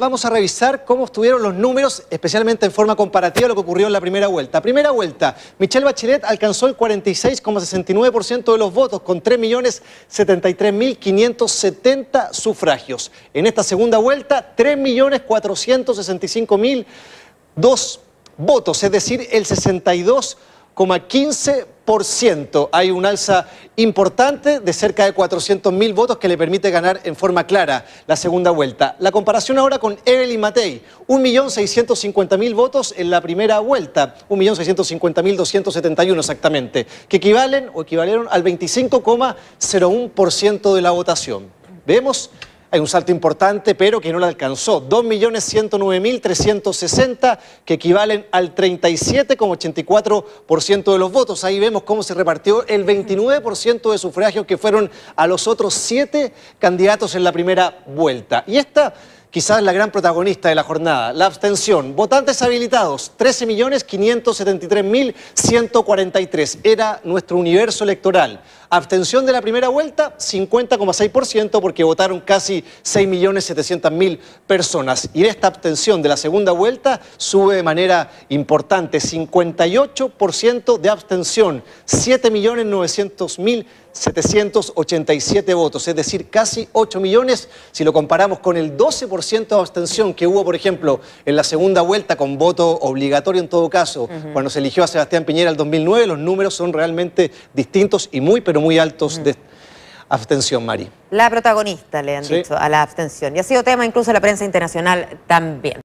vamos a revisar cómo estuvieron los números, especialmente en forma comparativa a lo que ocurrió en la primera vuelta. Primera vuelta, Michelle Bachelet alcanzó el 46,69% de los votos con 3.073.570 sufragios. En esta segunda vuelta, 3.465.002 votos, es decir, el 62,15% hay un alza importante de cerca de 400.000 votos que le permite ganar en forma clara la segunda vuelta. La comparación ahora con Evelyn Matei, 1.650.000 votos en la primera vuelta, 1.650.271 exactamente, que equivalen o equivalieron al 25,01% de la votación. Vemos hay un salto importante, pero que no lo alcanzó. 2.109.360, que equivalen al 37,84% de los votos. Ahí vemos cómo se repartió el 29% de sufragios que fueron a los otros siete candidatos en la primera vuelta. Y esta quizás la gran protagonista de la jornada, la abstención. Votantes habilitados, 13.573.143. Era nuestro universo electoral. Abstención de la primera vuelta, 50,6%, porque votaron casi 6.700.000 personas. Y esta abstención de la segunda vuelta sube de manera importante, 58% de abstención, 7.900.787 votos, es decir, casi 8 millones si lo comparamos con el 12% 40% de abstención que hubo, por ejemplo, en la segunda vuelta con voto obligatorio en todo caso, cuando se eligió a Sebastián Piñera el 2009, los números son realmente distintos y muy, pero muy altos de abstención, Mari. La protagonista, le han dicho, a la abstención. Y ha sido tema incluso de la prensa internacional también.